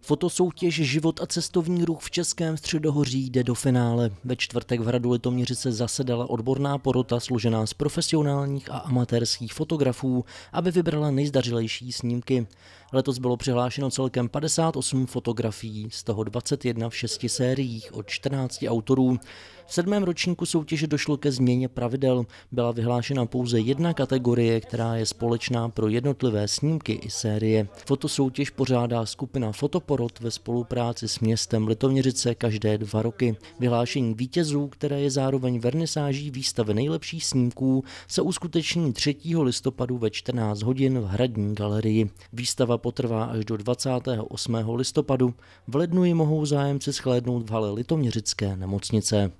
Fotosoutěž Život a cestovní ruch v Českém středohoří jde do finále. Ve čtvrtek v Hradu Litoměři se zasedala odborná porota složená z profesionálních a amatérských fotografů, aby vybrala nejzdařilejší snímky. Letos bylo přihlášeno celkem 58 fotografií, z toho 21 v šesti sériích od 14 autorů. V sedmém ročníku soutěže došlo ke změně pravidel. Byla vyhlášena pouze jedna kategorie, která je společná pro jednotlivé snímky i série. Fotosoutěž pořádá skupina Fotoporod ve spolupráci s městem Litoměřice každé dva roky. Vyhlášení vítězů, které je zároveň vernisáží výstavy nejlepších snímků, se uskuteční 3. listopadu ve 14 hodin v Hradní galerii. Výstava Výstava potrvá až do 28. listopadu. V lednu ji mohou zájemci schlédnout v hale Litoměřické nemocnice.